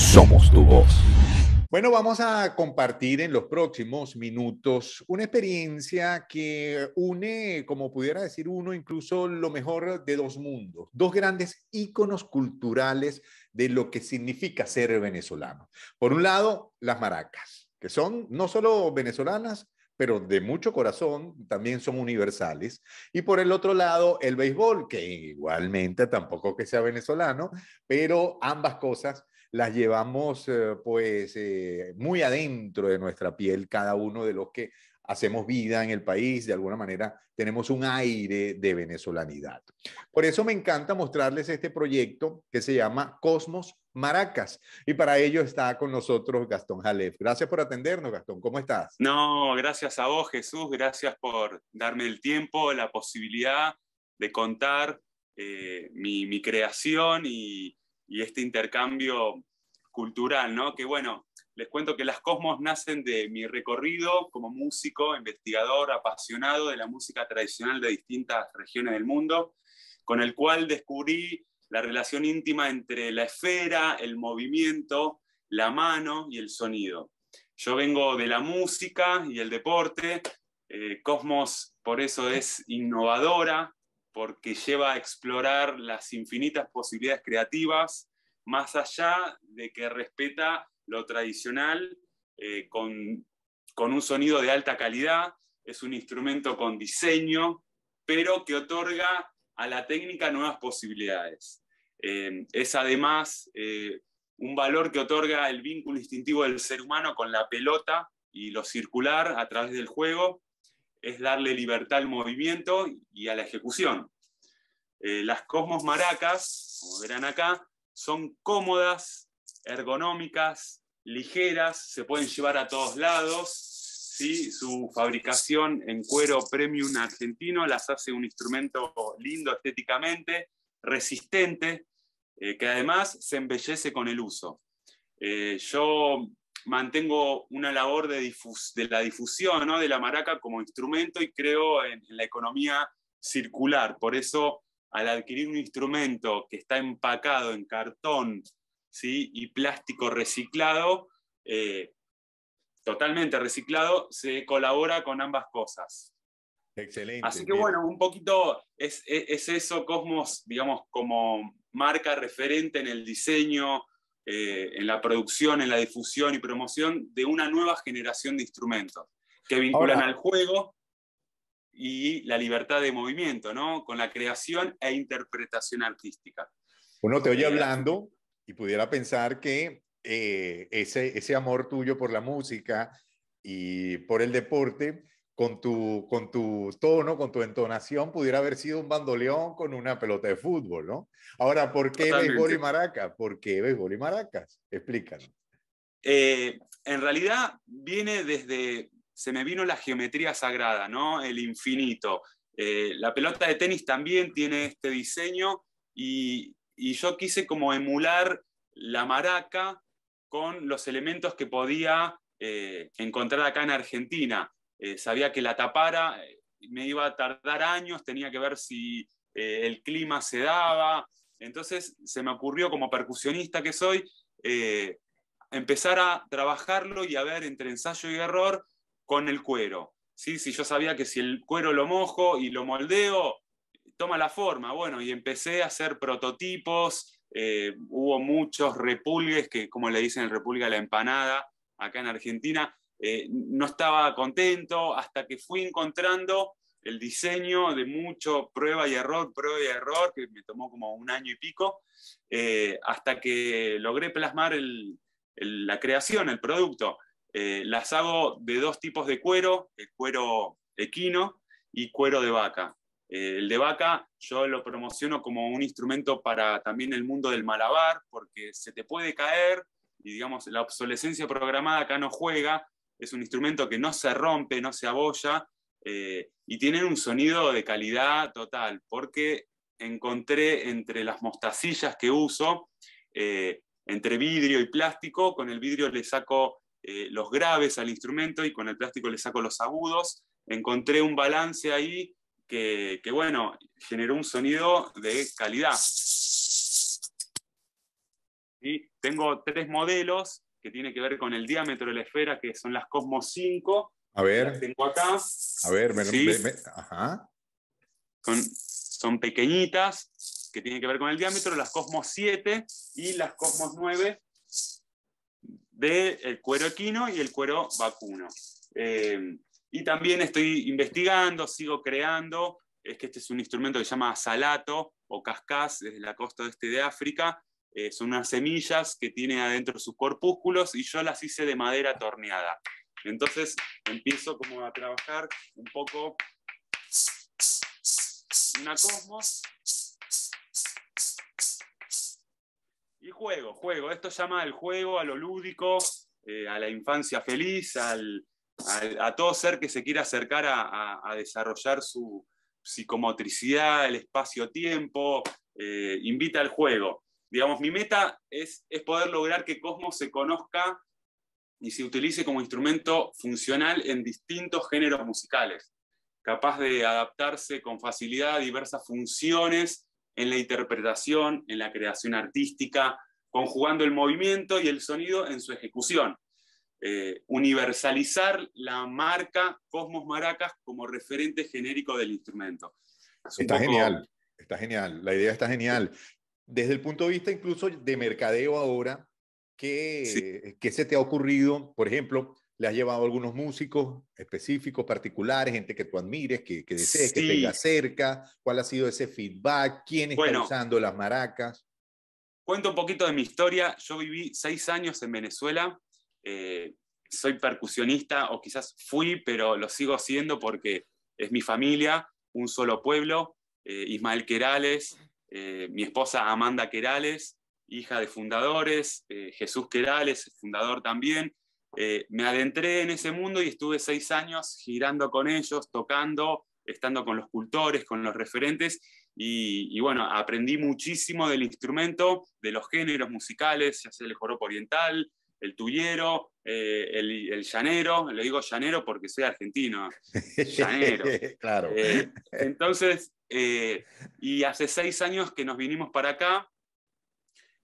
Somos tu voz. Bueno, vamos a compartir en los próximos minutos una experiencia que une, como pudiera decir uno, incluso lo mejor de dos mundos, dos grandes íconos culturales de lo que significa ser venezolano. Por un lado, las maracas, que son no solo venezolanas, pero de mucho corazón, también son universales. Y por el otro lado, el béisbol, que igualmente tampoco que sea venezolano, pero ambas cosas las llevamos eh, pues eh, muy adentro de nuestra piel, cada uno de los que hacemos vida en el país, de alguna manera tenemos un aire de venezolanidad. Por eso me encanta mostrarles este proyecto que se llama Cosmos Maracas. Y para ello está con nosotros Gastón Jalef. Gracias por atendernos, Gastón. ¿Cómo estás? No, gracias a vos, Jesús. Gracias por darme el tiempo, la posibilidad de contar eh, mi, creación y, y este intercambio cultural, ¿no? Que bueno, les cuento que las Cosmos nacen de mi recorrido como músico, investigador, apasionado de la música tradicional de distintas regiones del mundo, con el cual descubrí la relación íntima entre la esfera, el movimiento, la mano y el sonido. Yo vengo de la música y el deporte. Eh, Cosmos por eso es innovadora, porque lleva a explorar las infinitas posibilidades creativas, más allá de que respeta lo tradicional eh, con, un sonido de alta calidad, es un instrumento con diseño, pero que otorga a la técnica nuevas posibilidades. Eh, es además eh, un valor que otorga el vínculo instintivo del ser humano con la pelota y lo circular a través del juego, es darle libertad al movimiento y a la ejecución. Eh, las cosmos maracas, como verán acá, son cómodas, ergonómicas, ligeras, se pueden llevar a todos lados. ¿sí? Su fabricación en cuero premium argentino las hace un instrumento lindo estéticamente, resistente, eh, que además se embellece con el uso. Eh, yo mantengo una labor de, la difusión de la maraca como instrumento y creo en, la economía circular. Por eso, al adquirir un instrumento que está empacado en cartón y plástico reciclado, eh, totalmente reciclado, se colabora con ambas cosas. Excelente. Así que bueno, un poquito es, eso, Cosmos, digamos, como marca referente en el diseño, eh, en la producción, en la difusión y promoción de una nueva generación de instrumentos que vinculan al juego y la libertad de movimiento, ¿no? Con la creación e interpretación artística. Uno te oye eh, hablando y pudiera pensar que eh, ese, ese amor tuyo por la música y por el deporte con tu, tono, con tu entonación, pudiera haber sido un bandoleón con una pelota de fútbol, ¿no? Ahora, ¿por qué béisbol y maracas? ¿Por qué béisbol y maracas? Explícanos. Eh, en realidad viene desde, se me vino la geometría sagrada, ¿no? El infinito. Eh, la pelota de tenis también tiene este diseño y, yo quise como emular la maraca con los elementos que podía eh, encontrar acá en Argentina. Eh, sabía que la tapara eh, me iba a tardar años, tenía que ver si eh, el clima se daba. Entonces se me ocurrió, como percusionista que soy, empezar a trabajarlo y a ver entre ensayo y error con el cuero. Si yo sabía que si el cuero lo mojo y lo moldeo, toma la forma. Bueno, y empecé a hacer prototipos. hubo muchos repulgues, que como le dicen el repulgue la empanada acá en Argentina, eh, no estaba contento hasta que fui encontrando el diseño de mucho prueba y error, prueba y error, que me tomó como un año y pico, eh, hasta que logré plasmar la creación, el producto. Eh, las hago de dos tipos de cuero, el cuero equino y cuero de vaca. el de vaca yo lo promociono como un instrumento para también el mundo del malabar, porque se te puede caer y digamos la obsolescencia programada acá no juega, es un instrumento que no se rompe, no se abolla, eh, y tiene un sonido de calidad total, porque encontré entre las mostacillas que uso, eh, entre vidrio y plástico, con el vidrio le saco eh, los graves al instrumento y con el plástico le saco los agudos, encontré un balance ahí que, bueno, generó un sonido de calidad. tengo tres modelos, que tiene que ver con el diámetro de la esfera, que son las Cosmos 5. A ver. Las tengo acá. A ver, ajá. son pequeñitas, que tienen que ver con el diámetro, las Cosmos 7 y las Cosmos 9 del cuero equino y el cuero vacuno. Eh, y también estoy investigando, sigo creando, es que este es un instrumento que se llama salato o cascás desde la costa oeste de África, eh, son unas semillas que tiene adentro sus corpúsculos y yo las hice de madera torneada. Entonces empiezo como a trabajar un poco una cosmos y juego, juego. Esto llama al juego, a lo lúdico, eh, a la infancia feliz, a todo ser que se quiera acercar a, desarrollar su psicomotricidad, el espacio-tiempo, eh, invita al juego. Digamos, mi meta es, poder lograr que Cosmos se conozca y se utilice como instrumento funcional en distintos géneros musicales, capaz de adaptarse con facilidad a diversas funciones en la interpretación, en la creación artística, conjugando el movimiento y el sonido en su ejecución. Eh, universalizar la marca Cosmos Maracas como referente genérico del instrumento. está genial, está genial, la idea está genial desde el punto de vista incluso de mercadeo ahora, ¿qué, ¿qué se te ha ocurrido? Por ejemplo, le has llevado a algunos músicos específicos, particulares, gente que tú admires, que, que desees, que tenga cerca, cuál ha sido ese feedback, quién está usando las maracas. Cuento un poquito de mi historia. Yo viví seis años en Venezuela. Eh, soy percusionista, o quizás fui, pero lo sigo siendo porque es mi familia, un solo pueblo. Eh, Ismael Querales, eh, mi esposa Amanda Querales, hija de fundadores, eh, Jesús Querales, fundador también. Eh, me adentré en ese mundo y estuve seis años girando con ellos, tocando, estando con los cultores, con los referentes, y, bueno, aprendí muchísimo del instrumento, de los géneros musicales, ya sea el joropo oriental, el tuyero, el, llanero, le digo llanero porque soy argentino, llanero. claro. entonces, eh, y hace seis años que nos vinimos para acá.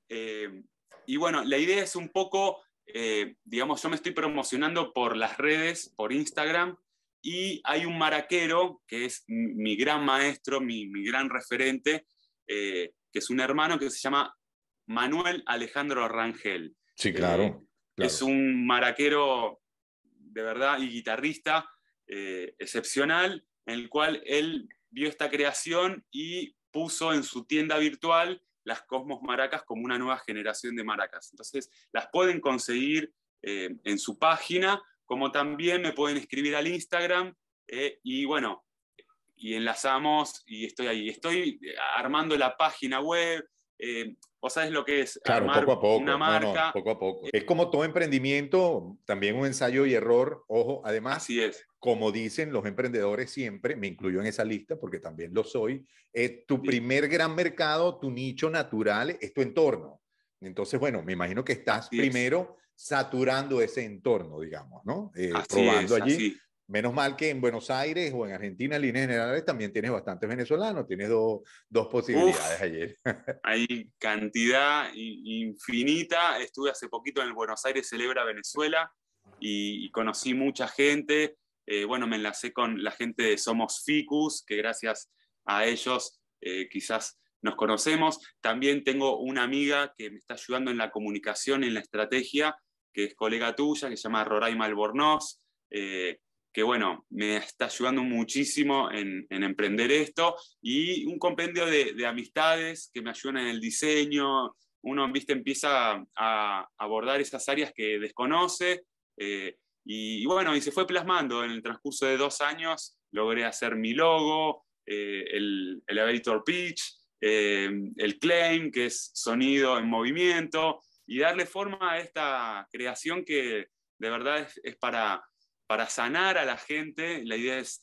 Eh, y bueno, la idea es un poco, eh, digamos, yo me estoy promocionando por las redes, por Instagram, y hay un maraquero que es mi gran maestro, mi, gran referente, que es un hermano que se llama Manuel Alejandro Rangel. Sí, claro. claro. Es un maraquero de verdad y guitarrista excepcional, en el cual él vio esta creación y puso en su tienda virtual las Cosmos Maracas como una nueva generación de maracas. Entonces, las pueden conseguir eh, en su página, como también me pueden escribir al Instagram eh, y bueno, y enlazamos y estoy ahí. Estoy eh, armando la página web, eh, o sabes lo que es claro, poco a poco, una poco a poco. Eh, es como todo emprendimiento, también un ensayo y error. Ojo, además, es. como dicen los emprendedores siempre, me incluyo en esa lista porque también lo soy, es tu primer gran mercado, tu nicho natural es tu entorno. Entonces, bueno, me imagino que estás primero saturando ese entorno, digamos, ¿no? Eh, probando allí. Menos mal que en Buenos Aires o en Argentina, en líneas generales, también tienes bastantes venezolanos, tienes dos posibilidades ayer. hay cantidad infinita. Estuve hace poquito en el Buenos Aires Celebra Venezuela y, conocí mucha gente. Eh, bueno, me enlacé con la gente de Somos Ficus, que gracias a ellos eh, quizás nos conocemos. También tengo una amiga que me está ayudando en la comunicación, en la estrategia, que es colega tuya, que se llama Roraima Albornoz. Eh, que bueno, me está ayudando muchísimo en, emprender esto, y un compendio de, amistades que me ayudan en el diseño, uno, viste, empieza a abordar esas áreas que desconoce, eh, y, bueno, y se fue plasmando, en el transcurso de dos años logré hacer mi logo, eh, el elevator pitch, eh, el claim, que es sonido en movimiento, y darle forma a esta creación que de verdad es para para sanar a la gente, la idea es,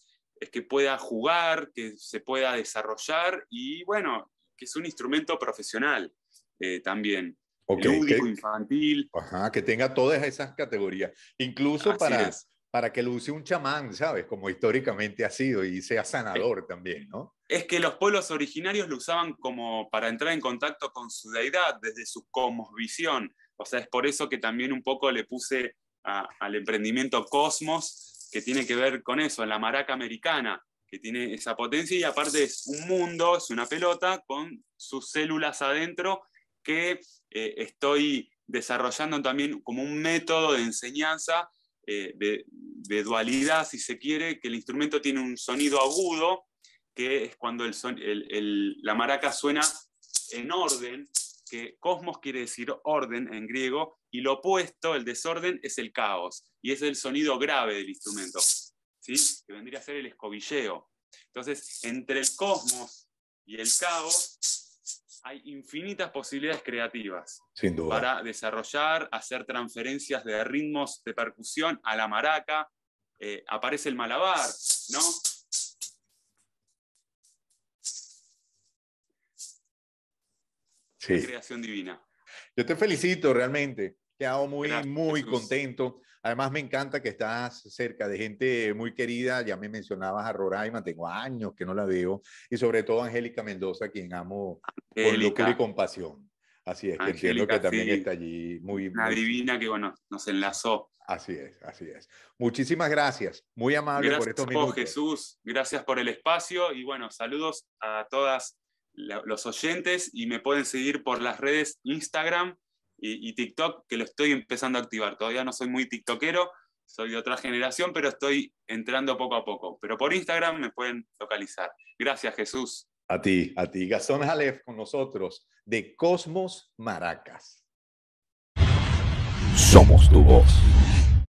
que pueda jugar, que se pueda desarrollar y bueno, que es un instrumento profesional eh, también. infantil. que tenga todas esas categorías. Incluso para, para que lo use un chamán, ¿sabes? Como históricamente ha sido y sea sanador también, ¿no? Es que los pueblos originarios lo usaban como para entrar en contacto con su deidad desde su visión, O sea, es por eso que también un poco le puse al emprendimiento Cosmos, que tiene que ver con eso, la maraca americana, que tiene esa potencia y aparte es un mundo, es una pelota con sus células adentro que eh, estoy desarrollando también como un método de enseñanza eh, de, dualidad, si se quiere, que el instrumento tiene un sonido agudo, que es cuando la maraca suena en orden, que cosmos quiere decir orden en griego, y lo opuesto, el desorden, es el caos, y es el sonido grave del instrumento, ¿sí? que vendría a ser el escobilleo. Entonces, entre el cosmos y el caos hay infinitas posibilidades creativas Sin duda. para desarrollar, hacer transferencias de ritmos de percusión a la maraca. Eh, aparece el malabar, ¿no? Sí. Creación divina. Yo te felicito realmente quedado muy, muy contento. Además, me encanta que estás cerca de gente muy querida. Ya me mencionabas a Roraima, tengo años que no la veo. Y sobre todo a Angélica Mendoza, quien amo con locura y compasión. Así es, que entiendo que también está allí muy... divina que, bueno, nos enlazó. Así es, así es. Muchísimas gracias. Muy amable por estos minutos. Gracias, Jesús. Gracias por el espacio. Y bueno, saludos a todas los oyentes. Y me pueden seguir por las redes Instagram, y, TikTok, que lo estoy empezando a activar. Todavía no soy muy TikTokero, soy de otra generación, pero estoy entrando poco a poco. Pero por Instagram me pueden localizar. Gracias, Jesús. A ti, a ti. Gastón Jalef con nosotros de Cosmos Maracas. Somos tu voz.